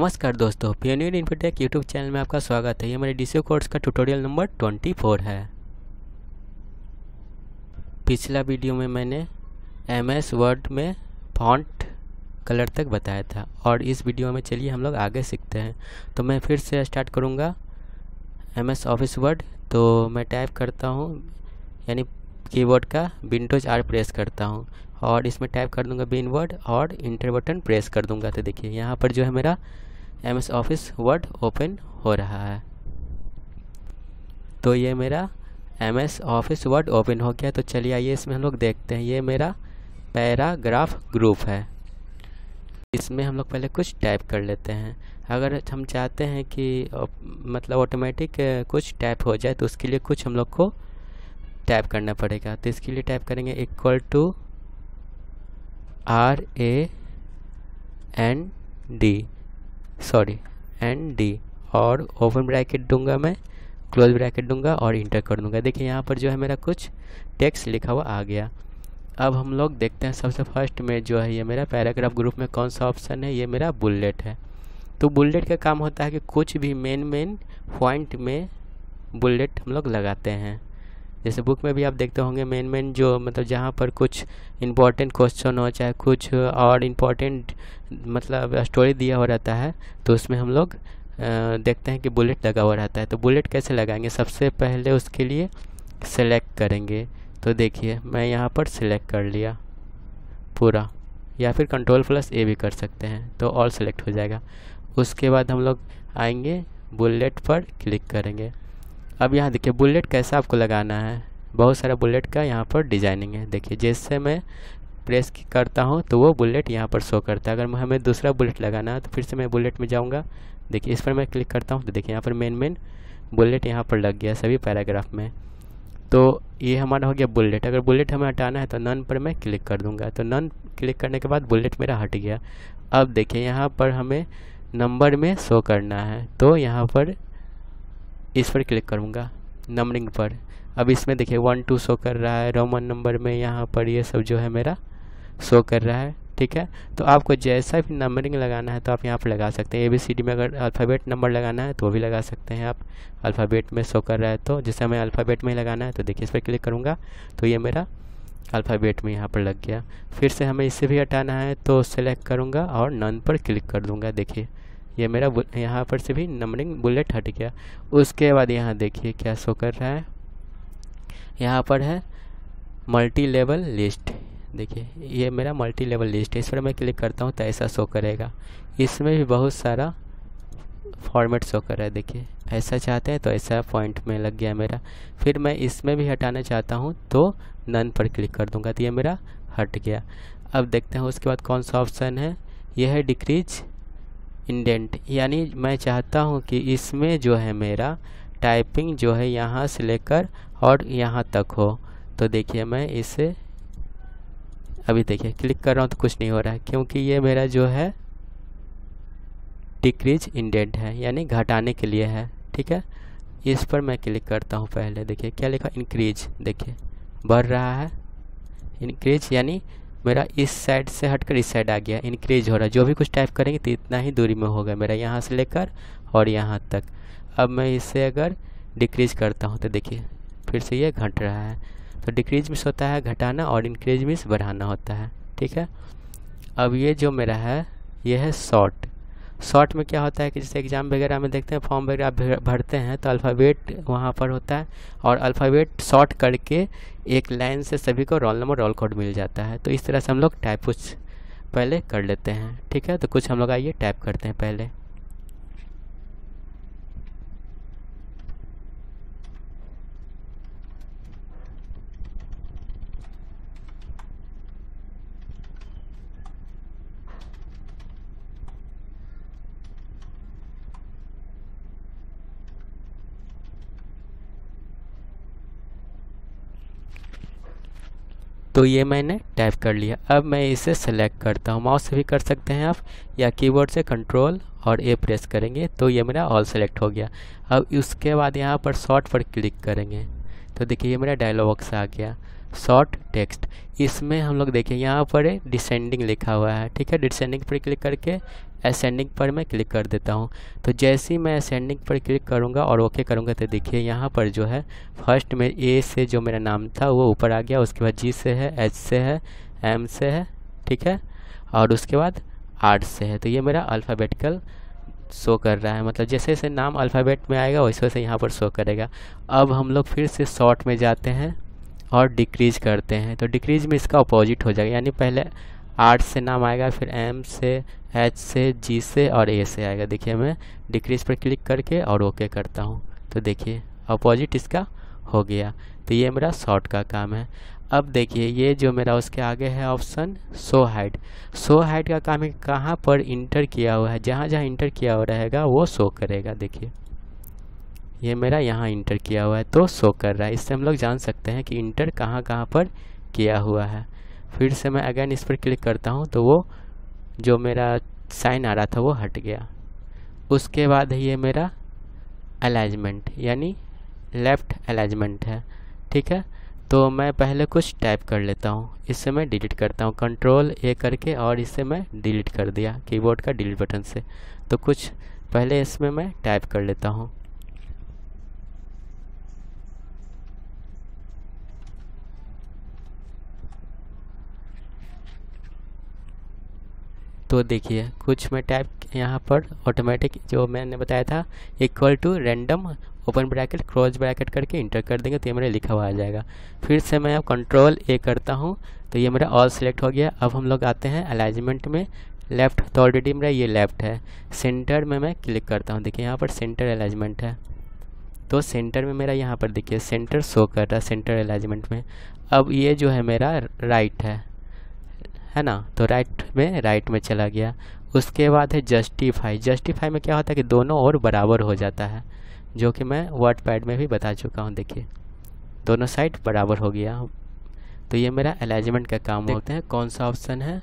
नमस्कार दोस्तों pioneer infotech YouTube channel में आपका स्वागत है ये हमारे डी कोर्स का ट्यूटोरियल नंबर 24 है पिछला वीडियो में मैंने एम एस वर्ड में फॉन्ट कलर तक बताया था और इस वीडियो में चलिए हम लोग आगे सीखते हैं तो मैं फिर से स्टार्ट करूँगा एम एस ऑफिस वर्ड तो मैं टाइप करता हूँ यानी की का विंडोज आर प्रेस करता हूँ और इसमें टाइप कर दूंगा बिन वर्ड और इंटर बटन प्रेस कर दूंगा तो देखिए यहाँ पर जो है मेरा M S Office Word open हो रहा है तो ये मेरा M S Office Word open हो गया तो चलिए आइए इसमें हम लोग देखते हैं ये मेरा पैराग्राफ ग्रुप है इसमें हम लोग पहले कुछ टाइप कर लेते हैं अगर हम चाहते हैं कि मतलब ऑटोमेटिक कुछ टाइप हो जाए तो उसके लिए कुछ हम लोग को टाइप करना पड़ेगा तो इसके लिए टाइप करेंगे equal to R A N D sorry and D और ओपन ब्रैकेट दूंगा मैं क्लोज ब्रैकेट दूंगा और इंटर कर दूंगा देखिए यहाँ पर जो है मेरा कुछ टेक्स्ट लिखा हुआ आ गया अब हम लोग देखते हैं सबसे फर्स्ट में जो है ये मेरा पैराग्राफ ग्रुप में कौन सा ऑप्शन है ये मेरा बुलेट है तो बुलेट का काम होता है कि कुछ भी मेन मेन पॉइंट में बुलेट हम लोग लगाते हैं जैसे बुक में भी आप देखते होंगे मेन मेन जो मतलब जहाँ पर कुछ इम्पॉर्टेंट क्वेश्चन हो चाहे कुछ और इम्पॉर्टेंट मतलब स्टोरी दिया हो रहता है तो उसमें हम लोग देखते हैं कि बुलेट लगा हुआ रहता है तो बुलेट कैसे लगाएंगे सबसे पहले उसके लिए सेलेक्ट करेंगे तो देखिए मैं यहाँ पर सिलेक्ट कर लिया पूरा या फिर कंट्रोल प्लस ए भी कर सकते हैं तो ऑल सेलेक्ट हो जाएगा उसके बाद हम लोग आएंगे बुलेट पर क्लिक करेंगे अब यहाँ देखिए बुलेट कैसा आपको लगाना है बहुत सारा बुलेट का यहाँ पर डिजाइनिंग है देखिए जैसे मैं प्रेस करता हूँ तो वो बुलेट यहाँ पर शो करता है अगर हमें दूसरा बुलेट लगाना है तो फिर से मैं बुलेट में जाऊँगा देखिए इस पर मैं क्लिक करता हूँ तो देखिए यहाँ पर मेन मेन बुलेट यहाँ पर लग गया सभी पैराग्राफ में तो ये हमारा हो गया बुलेट अगर बुलेट हमें हटाना है तो नन पर मैं क्लिक कर दूंगा तो नन क्लिक करने के बाद बुलेट मेरा हट गया अब देखिए यहाँ पर हमें नंबर में शो करना है तो यहाँ पर इस पर क्लिक करूँगा नंबरिंग पर अब इसमें देखिए वन टू शो कर रहा है रोमन नंबर में यहाँ पर ये सब जो है मेरा शो कर रहा है ठीक है तो आपको जैसा भी नंबरिंग लगाना है तो आप यहाँ पर लगा सकते हैं ए बी सी डी में अगर अल्फ़ाबेट नंबर लगाना है तो वो भी लगा सकते हैं आप अल्फ़ाबेट में शो कर रहा है तो जैसे हमें अल्फ़ाबेट में लगाना है तो देखिए इस पर क्लिक करूँगा तो ये मेरा अल्फ़ाबेट में यहाँ पर लग गया फिर से हमें इसे भी हटाना है तो सेलेक्ट करूँगा और नन पर क्लिक कर दूँगा देखिए ये मेरा यहाँ पर से भी नंबरिंग बुलेट हट गया उसके बाद यहाँ देखिए क्या शो कर रहा है यहाँ पर है मल्टी लेवल लिस्ट देखिए ये मेरा मल्टी लेवल लिस्ट है इस पर मैं क्लिक करता हूँ तो ऐसा शो करेगा इसमें भी बहुत सारा फॉर्मेट शो कर रहा है देखिए ऐसा चाहते हैं तो ऐसा पॉइंट में लग गया मेरा फिर मैं इसमें भी हटाना चाहता हूँ तो नन पर क्लिक कर दूँगा तो ये मेरा हट गया अब देखते हैं उसके बाद कौन सा ऑप्शन है यह है डिक्रीज इंडेंट यानी मैं चाहता हूँ कि इसमें जो है मेरा टाइपिंग जो है यहाँ से लेकर और यहाँ तक हो तो देखिए मैं इसे अभी देखिए क्लिक कर रहा हूँ तो कुछ नहीं हो रहा है क्योंकि ये मेरा जो है डिक्रीज इंडेंट है यानी घटाने के लिए है ठीक है इस पर मैं क्लिक करता हूँ पहले देखिए क्या लिखा इंक्रीज देखिए बढ़ रहा है इंक्रीज यानी मेरा इस साइड से हटकर इस साइड आ गया इंक्रीज हो रहा है जो भी कुछ टाइप करेंगे तो इतना ही दूरी में होगा मेरा यहाँ से लेकर और यहाँ तक अब मैं इसे अगर डिक्रीज करता हूँ तो देखिए फिर से ये घट रहा है तो डिक्रीज मिस होता है घटाना और इंक्रीज मिस बढ़ाना होता है ठीक है अब ये जो मेरा है ये है शॉर्ट शॉर्ट में क्या होता है कि जैसे एग्ज़ाम वगैरह में देखते हैं फॉर्म वगैरह भरते हैं तो अल्फ़ाबेट वहाँ पर होता है और अल्फ़ाबेट शॉर्ट करके एक लाइन से सभी को रोल नंबर रोल कोड मिल जाता है तो इस तरह से हम लोग टाइप कुछ पहले कर लेते हैं ठीक है तो कुछ हम लोग आइए टाइप करते हैं पहले तो ये मैंने टाइप कर लिया अब मैं इसे सेलेक्ट करता हूँ माउस से भी कर सकते हैं आप या कीबोर्ड से कंट्रोल और ए प्रेस करेंगे तो ये मेरा ऑल सेलेक्ट हो गया अब उसके बाद यहाँ पर शॉर्ट पर क्लिक करेंगे तो देखिए ये मेरा डायलॉग बॉक्स आ गया शॉर्ट टेक्स्ट इसमें हम लोग देखें यहाँ पर डिसेंडिंग लिखा हुआ है ठीक है डिसेंडिंग पर क्लिक करके असेंडिंग पर मैं क्लिक कर देता हूँ तो जैसे ही मैं असेंडिंग पर क्लिक करूँगा और ओके करूँगा तो देखिए यहाँ पर जो है फर्स्ट में ए से जो मेरा नाम था वो ऊपर आ गया उसके बाद जी से है एच से है एम से है ठीक है और उसके बाद आर्ट से है तो ये मेरा अल्फ़ाबेटिकल शो कर रहा है मतलब जैसे जैसे नाम अल्फ़ाबेट में आएगा वैसे वैसे यहाँ पर शो करेगा अब हम लोग फिर से शॉर्ट में जाते हैं और डिक्रीज करते हैं तो डिक्रीज में इसका अपोजिट हो जाएगा यानी पहले आर्ट से नाम आएगा फिर एम से एच से जी से और ए से आएगा देखिए मैं डिक्रीज पर क्लिक करके और ओके करता हूँ तो देखिए अपोजिट इसका हो गया तो ये मेरा शॉर्ट का काम है अब देखिए ये जो मेरा उसके आगे है option so height so height का काम है कहाँ पर इंटर किया हुआ है जहाँ जहाँ इंटर किया हुआ रहेगा वो शो करेगा देखिए ये मेरा यहाँ इंटर किया हुआ है तो शो कर रहा है इससे हम लोग जान सकते हैं कि इंटर कहाँ कहाँ पर किया हुआ है फिर से मैं अगेन इस पर क्लिक करता हूँ तो वो जो मेरा साइन आ रहा था वो हट गया उसके बाद ये मेरा अलाइजमेंट यानी लेफ़्ट अलाइजमेंट है ठीक है तो मैं पहले कुछ टाइप कर लेता हूँ इससे मैं डिलीट करता हूँ कंट्रोल ए करके और इससे मैं डिलीट कर दिया कीबोर्ड का डिलीट बटन से तो कुछ पहले इसमें मैं टाइप कर लेता हूँ तो देखिए कुछ मैं टाइप यहाँ पर ऑटोमेटिक जो मैंने बताया था equal to random open bracket close bracket करके इंटर कर देंगे तो ये मेरा लिखा हुआ आ जाएगा फिर से मैं अब कंट्रोल ए करता हूँ तो ये मेरा ऑल सेलेक्ट हो गया अब हम लोग आते हैं अलाइजमेंट में लेफ़्ट तो ऑलरेडी मेरा ये लेफ़्ट है सेंटर में मैं क्लिक करता हूँ देखिए यहाँ पर सेंटर अलाइजमेंट है तो सेंटर में मेरा यहाँ पर देखिए सेंटर शो कर रहा है सेंटर अलाइजमेंट में अब ये जो है मेरा राइट है है ना तो राइट में राइट में चला गया उसके बाद है जस्टिफाई जस्टिफाई में क्या होता है कि दोनों और बराबर हो जाता है जो कि मैं वर्ड पैड में भी बता चुका हूँ देखिए दोनों साइड बराबर हो गया तो ये मेरा अलाइजमेंट का काम होते हैं कौन सा ऑप्शन है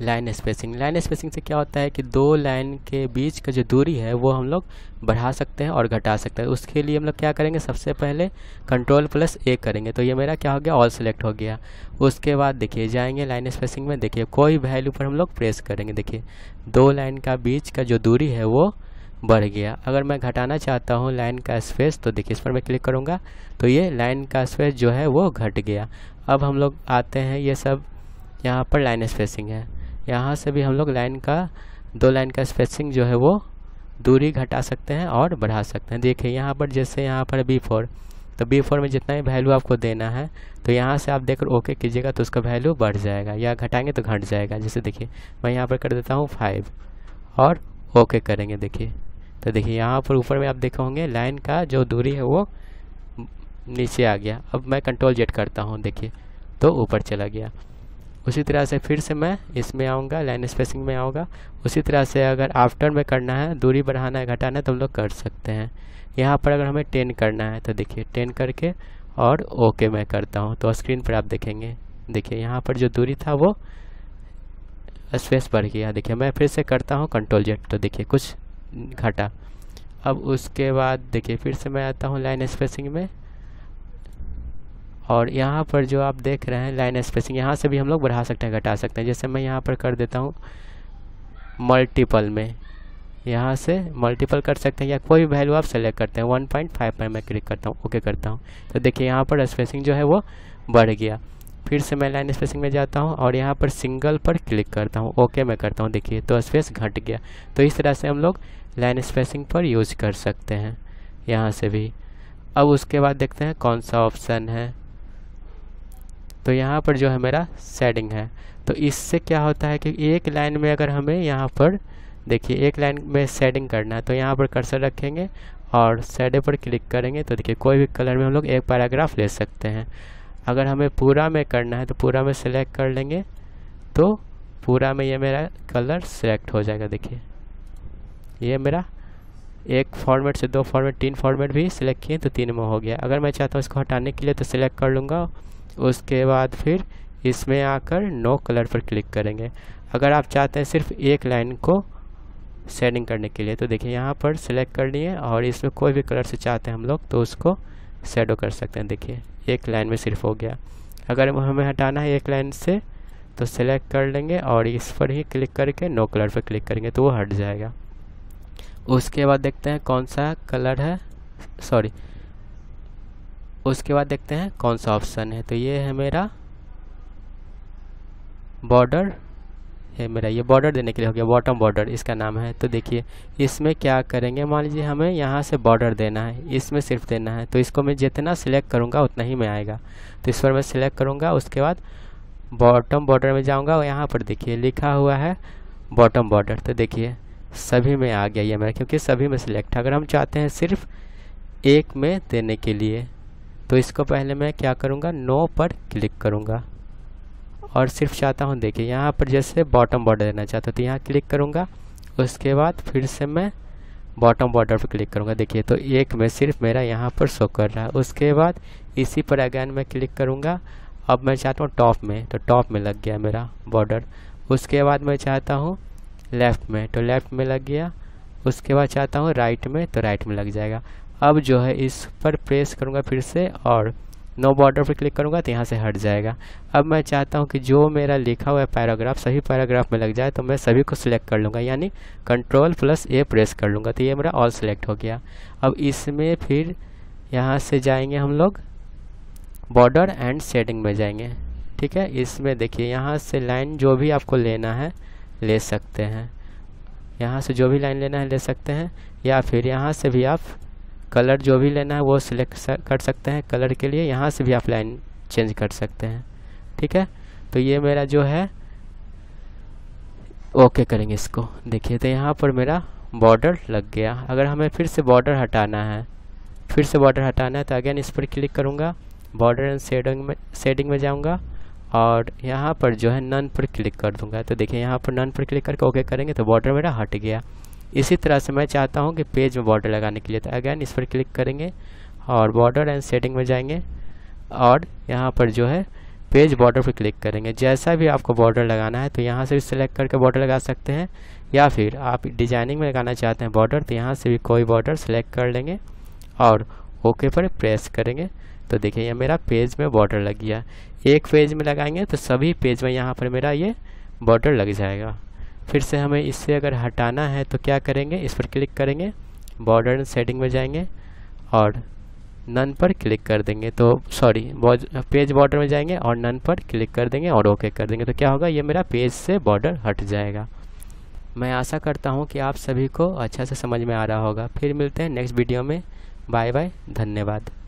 लाइन स्पेसिंग लाइन स्पेसिंग से क्या होता है कि दो लाइन के बीच का जो दूरी है वो हम लोग बढ़ा सकते हैं और घटा सकते हैं उसके लिए हम लोग क्या करेंगे सबसे पहले कंट्रोल प्लस ए करेंगे तो ये मेरा क्या हो गया ऑल सेलेक्ट हो गया उसके बाद देखिए जाएंगे लाइन स्पेसिंग में देखिए कोई वैल्यू पर हम लोग प्रेस करेंगे देखिए दो लाइन का बीच का जो दूरी है वो बढ़ गया अगर मैं घटाना चाहता हूँ लाइन का स्पेस तो देखिए इस पर मैं क्लिक करूँगा तो ये लाइन का स्पेस जो है वो घट गया अब हम लोग आते हैं ये सब यहाँ पर लाइन स्पेसिंग है यहाँ से भी हम लोग लाइन का दो लाइन का स्पेसिंग जो है वो दूरी घटा सकते हैं और बढ़ा सकते हैं देखिए यहाँ पर जैसे यहाँ पर बी फोर तो बी फोर में जितना भी वैल्यू आपको देना है तो यहाँ से आप कर ओके कीजिएगा तो उसका वैल्यू बढ़ जाएगा या घटाएंगे तो घट जाएगा जैसे देखिए मैं यहाँ पर कर देता हूँ फाइव और ओके करेंगे देखिए तो देखिए यहाँ पर ऊपर में आप देखे होंगे लाइन का जो दूरी है वो नीचे आ गया अब मैं कंट्रोल जेट करता हूँ देखिए तो ऊपर चला गया उसी तरह से फिर से मैं इसमें आऊँगा लाइन स्पेसिंग में आऊँगा उसी तरह से अगर आफ्टर में करना है दूरी बढ़ाना है घटाना है तो हम लोग कर सकते हैं यहाँ पर अगर हमें टेन करना है तो देखिए टेन करके और ओके मैं करता हूँ तो स्क्रीन पर आप देखेंगे देखिए यहाँ पर जो दूरी था वो स्पेस बढ़ गया देखिए मैं फिर से करता हूँ कंट्रोल जेट तो देखिए कुछ घटा अब उसके बाद देखिए फिर से मैं आता हूँ लाइन स्पेसिंग में और यहाँ पर जो आप देख रहे हैं लाइन स्पेसिंग यहाँ से भी हम लोग बढ़ा सकते हैं घटा सकते हैं जैसे मैं यहाँ पर कर देता हूँ मल्टीपल में यहाँ से मल्टीपल कर सकते हैं या कोई भी वैल्यू आप सेलेक्ट करते हैं वन पॉइंट फाइव पर मैं क्लिक करता हूँ ओके करता हूँ तो देखिए यहाँ पर स्पेसिंग जो है वो बढ़ गया फिर से मैं लाइन स्पेसिंग में जाता हूँ और यहाँ पर सिंगल पर क्लिक करता हूँ ओके मैं करता हूँ देखिए तो स्पेस घट गया तो इस तरह से हम लोग लाइन स्पेसिंग पर यूज कर सकते हैं यहाँ से भी अब उसके बाद देखते हैं कौन सा ऑप्शन है तो यहाँ पर जो है मेरा सेडिंग है तो इससे क्या होता है कि एक लाइन में अगर हमें यहाँ पर देखिए एक लाइन में सेडिंग करना है तो यहाँ पर कर्सर रखेंगे और सेडे पर क्लिक करेंगे तो देखिए कोई भी कलर में हम लोग एक पैराग्राफ ले सकते हैं अगर हमें पूरा में करना है तो पूरा में सेलेक्ट कर लेंगे तो पूरा में ये मेरा कलर सेलेक्ट हो जाएगा देखिए ये मेरा एक फॉर्मेट से दो फॉर्मेट तीन फॉर्मेट भी सिलेक्ट किए तो तीन में हो गया अगर मैं चाहता हूँ इसको हटाने के लिए तो सिलेक्ट कर लूँगा उसके बाद फिर इसमें आकर नो कलर पर क्लिक करेंगे अगर आप चाहते हैं सिर्फ एक लाइन को सेडिंग करने के लिए तो देखिए यहाँ पर सिलेक्ट करनी है और इसमें कोई भी कलर से चाहते हैं हम लोग तो उसको सेडो कर सकते हैं देखिए एक लाइन में सिर्फ हो गया अगर हमें हटाना है एक लाइन से तो सिलेक्ट कर लेंगे और इस पर ही क्लिक करके नो कलर पर क्लिक करेंगे तो वो हट जाएगा उसके बाद देखते हैं कौन सा कलर है सॉरी उसके बाद देखते हैं कौन सा ऑप्शन है तो ये है मेरा बॉर्डर है मेरा ये बॉर्डर देने के लिए हो गया बॉटम बॉर्डर इसका नाम है तो देखिए इसमें क्या करेंगे मान लीजिए हमें यहाँ से बॉर्डर देना है इसमें सिर्फ देना है तो इसको मैं जितना सिलेक्ट करूँगा उतना ही में आएगा तो इस पर मैं सिलेक्ट करूँगा उसके बाद बॉटम बॉर्डर में जाऊँगा और यहाँ पर देखिए लिखा हुआ है बॉटम बॉर्डर तो देखिए सभी में आ गया ये मेरा क्योंकि सभी में सिलेक्ट अगर हम चाहते हैं सिर्फ एक में देने के लिए तो इसको पहले मैं क्या करूँगा नो पर क्लिक करूँगा और सिर्फ चाहता हूँ देखिए यहाँ पर जैसे बॉटम बॉर्डर देना चाहता हूँ तो यहाँ क्लिक करूँगा उसके बाद फिर से मैं बॉटम बॉर्डर पर क्लिक करूँगा देखिए तो एक में सिर्फ मेरा यहाँ पर शो कर रहा है उसके बाद इसी पर अगैन मैं क्लिक करूँगा अब मैं चाहता हूँ टॉप में तो टॉप में लग गया मेरा बॉर्डर उसके बाद मैं चाहता हूँ लेफ़्ट में तो लेफ़्ट में लग गया उसके बाद चाहता हूँ राइट में तो राइट में लग जाएगा अब जो है इस पर प्रेस करूँगा फिर से और नो बॉर्डर पर क्लिक करूँगा तो यहाँ से हट जाएगा अब मैं चाहता हूँ कि जो मेरा लिखा हुआ पैराग्राफ सही पैराग्राफ में लग जाए तो मैं सभी को सिलेक्ट कर लूँगा यानी कंट्रोल प्लस ए प्रेस कर लूँगा तो ये मेरा ऑल सेलेक्ट हो गया अब इसमें फिर यहाँ से जाएंगे हम लोग बॉर्डर एंड सेटिंग में जाएंगे ठीक है इसमें देखिए यहाँ से लाइन जो भी आपको लेना है ले सकते हैं यहाँ से जो भी लाइन लेना है ले सकते हैं या फिर यहाँ से भी आप कलर जो भी लेना है वो सिलेक्ट कर सकते हैं कलर के लिए यहाँ से भी आप लाइन चेंज कर सकते हैं ठीक है तो ये मेरा जो है ओके करेंगे इसको देखिए तो यहाँ पर मेरा बॉर्डर लग गया अगर हमें फिर से बॉर्डर हटाना है फिर से बॉर्डर हटाना है तो अगेन इस पर क्लिक करूँगा बॉर्डर एंड सेडिंग में सेडिंग में जाऊँगा और यहाँ पर जो है नन पर क्लिक कर दूंगा तो देखिए यहाँ पर नन पर क्लिक करके ओके करेंगे तो बॉर्डर मेरा हट गया इसी तरह से मैं चाहता हूँ कि पेज में बॉर्डर लगाने के लिए तो अगैन इस पर क्लिक करेंगे और बॉर्डर एंड सेटिंग में जाएंगे और यहाँ पर जो है पेज बॉर्डर पर क्लिक करेंगे जैसा भी आपको बॉर्डर लगाना है तो यहाँ से भी सिलेक्ट करके बॉर्डर लगा सकते हैं या फिर आप डिजाइनिंग में लगाना चाहते हैं बॉर्डर तो यहाँ से भी कोई बॉर्डर सेलेक्ट कर लेंगे और ओके पर प्रेस करेंगे तो देखिए ये मेरा पेज में बॉर्डर लग गया एक पेज में लगाएंगे तो सभी पेज में यहाँ पर मेरा ये बॉर्डर लग जाएगा फिर से हमें इससे अगर हटाना है तो क्या करेंगे इस पर क्लिक करेंगे बॉर्डर सेटिंग में जाएंगे और नन पर क्लिक कर देंगे तो सॉरी पेज बॉर्डर में जाएंगे और नन पर क्लिक कर देंगे और ओके कर देंगे तो क्या होगा ये मेरा पेज से बॉर्डर हट जाएगा मैं आशा करता हूँ कि आप सभी को अच्छा से समझ में आ रहा होगा फिर मिलते हैं नेक्स्ट वीडियो में बाय बाय धन्यवाद